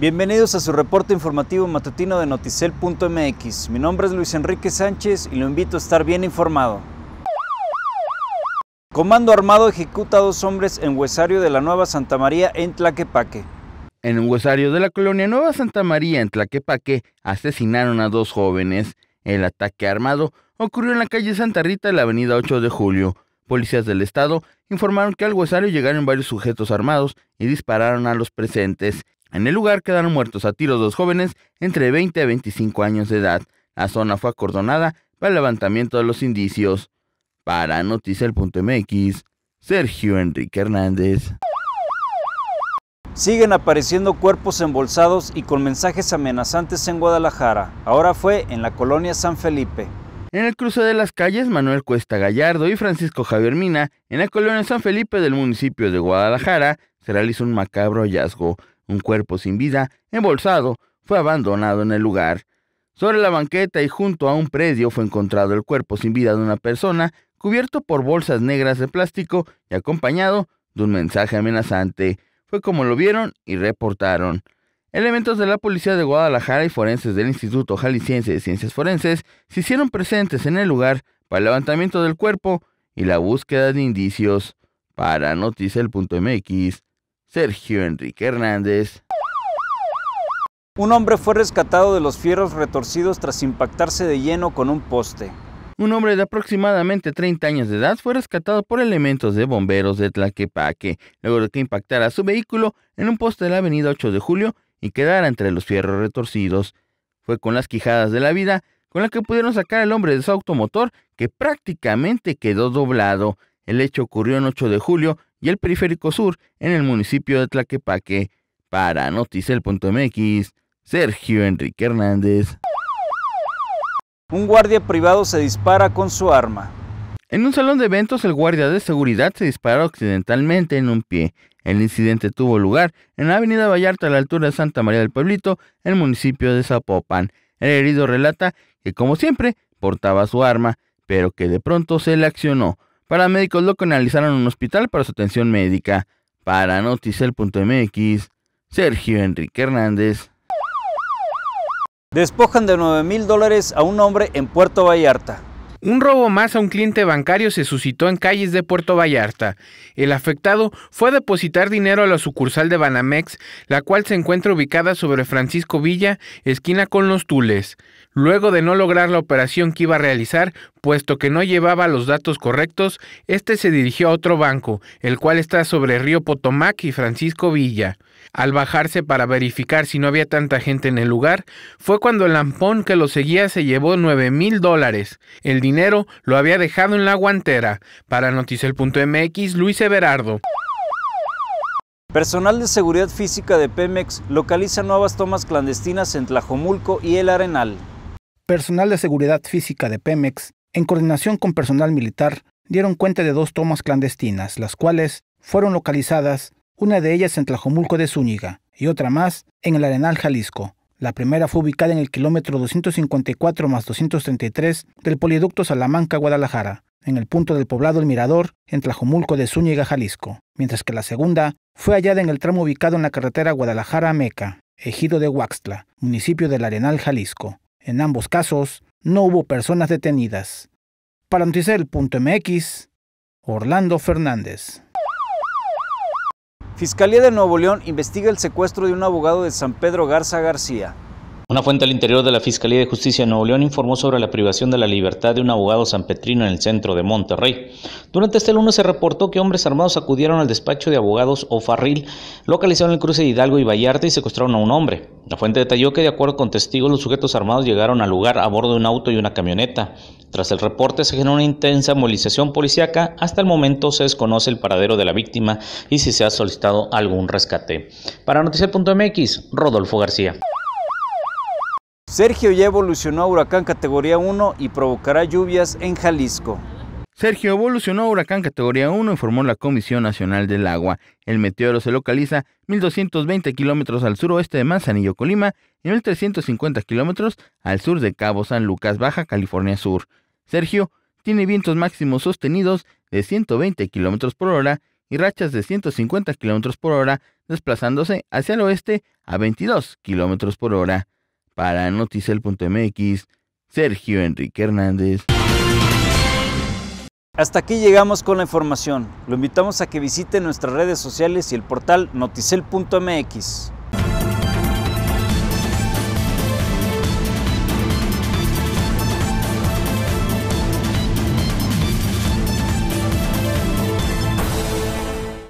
Bienvenidos a su reporte informativo matutino de noticel.mx. Mi nombre es Luis Enrique Sánchez y lo invito a estar bien informado. Comando armado ejecuta a dos hombres en Huesario de la Nueva Santa María en Tlaquepaque. En un huesario de la colonia Nueva Santa María en Tlaquepaque asesinaron a dos jóvenes. El ataque armado ocurrió en la calle Santa Rita de la avenida 8 de julio. Policías del estado informaron que al huesario llegaron varios sujetos armados y dispararon a los presentes. En el lugar quedaron muertos a tiros dos jóvenes entre 20 y 25 años de edad. La zona fue acordonada para el levantamiento de los indicios. Para Noticel.mx, Sergio Enrique Hernández. Siguen apareciendo cuerpos embolsados y con mensajes amenazantes en Guadalajara. Ahora fue en la colonia San Felipe. En el cruce de las calles Manuel Cuesta Gallardo y Francisco Javier Mina, en la colonia San Felipe del municipio de Guadalajara, se realizó un macabro hallazgo. Un cuerpo sin vida, embolsado, fue abandonado en el lugar. Sobre la banqueta y junto a un predio fue encontrado el cuerpo sin vida de una persona, cubierto por bolsas negras de plástico y acompañado de un mensaje amenazante. Fue como lo vieron y reportaron. Elementos de la Policía de Guadalajara y forenses del Instituto Jalisciense de Ciencias Forenses se hicieron presentes en el lugar para el levantamiento del cuerpo y la búsqueda de indicios. Para Noticel.mx, Sergio Enrique Hernández. Un hombre fue rescatado de los fierros retorcidos tras impactarse de lleno con un poste. Un hombre de aproximadamente 30 años de edad fue rescatado por elementos de bomberos de Tlaquepaque, luego de que impactara su vehículo en un poste de la avenida 8 de julio y quedara entre los fierros retorcidos. Fue con las quijadas de la vida con la que pudieron sacar al hombre de su automotor que prácticamente quedó doblado. El hecho ocurrió en 8 de julio y el Periférico Sur en el municipio de Tlaquepaque. Para Noticel.mx, Sergio Enrique Hernández. Un guardia privado se dispara con su arma. En un salón de eventos, el guardia de seguridad se disparó accidentalmente en un pie. El incidente tuvo lugar en la avenida Vallarta a la altura de Santa María del Pueblito, en el municipio de Zapopan. El herido relata que, como siempre, portaba su arma, pero que de pronto se le accionó, Paramédicos lo canalizaron un hospital para su atención médica. Para noticel.mx, Sergio Enrique Hernández. Despojan de 9 mil dólares a un hombre en Puerto Vallarta. Un robo más a un cliente bancario se suscitó en calles de Puerto Vallarta. El afectado fue a depositar dinero a la sucursal de Banamex, la cual se encuentra ubicada sobre Francisco Villa, esquina con los Tules. Luego de no lograr la operación que iba a realizar, Puesto que no llevaba los datos correctos, este se dirigió a otro banco, el cual está sobre Río Potomac y Francisco Villa. Al bajarse para verificar si no había tanta gente en el lugar, fue cuando el lampón que lo seguía se llevó 9 mil dólares. El dinero lo había dejado en la guantera. Para Noticel.mx, Luis Everardo. Personal de seguridad física de Pemex localiza nuevas tomas clandestinas en Tlajomulco y El Arenal. Personal de seguridad física de Pemex en coordinación con personal militar, dieron cuenta de dos tomas clandestinas, las cuales fueron localizadas, una de ellas en Tlajomulco de Zúñiga y otra más en el Arenal Jalisco. La primera fue ubicada en el kilómetro 254 más 233 del Poliducto Salamanca-Guadalajara, en el punto del poblado El Mirador, en Tlajomulco de Zúñiga, Jalisco, mientras que la segunda fue hallada en el tramo ubicado en la carretera Guadalajara-Meca, ejido de Huaxtla, municipio del Arenal, Jalisco. En ambos casos, no hubo personas detenidas. Para Mx, Orlando Fernández. Fiscalía de Nuevo León investiga el secuestro de un abogado de San Pedro Garza García. Una fuente al interior de la Fiscalía de Justicia de Nuevo León informó sobre la privación de la libertad de un abogado sanpetrino en el centro de Monterrey. Durante este lunes se reportó que hombres armados acudieron al despacho de abogados o farril, localizaron el cruce de Hidalgo y Vallarta y secuestraron a un hombre. La fuente detalló que, de acuerdo con testigos, los sujetos armados llegaron al lugar a bordo de un auto y una camioneta. Tras el reporte se generó una intensa movilización policiaca. Hasta el momento se desconoce el paradero de la víctima y si se ha solicitado algún rescate. Para Noticias.mx, Rodolfo García. Sergio ya evolucionó huracán categoría 1 y provocará lluvias en Jalisco. Sergio evolucionó a huracán categoría 1, informó la Comisión Nacional del Agua. El meteoro se localiza 1.220 kilómetros al suroeste de Manzanillo, Colima, y 1.350 kilómetros al sur de Cabo San Lucas, Baja California Sur. Sergio tiene vientos máximos sostenidos de 120 kilómetros por hora y rachas de 150 kilómetros por hora, desplazándose hacia el oeste a 22 kilómetros por hora. Para noticel.mx, Sergio Enrique Hernández. Hasta aquí llegamos con la información. Lo invitamos a que visite nuestras redes sociales y el portal noticel.mx.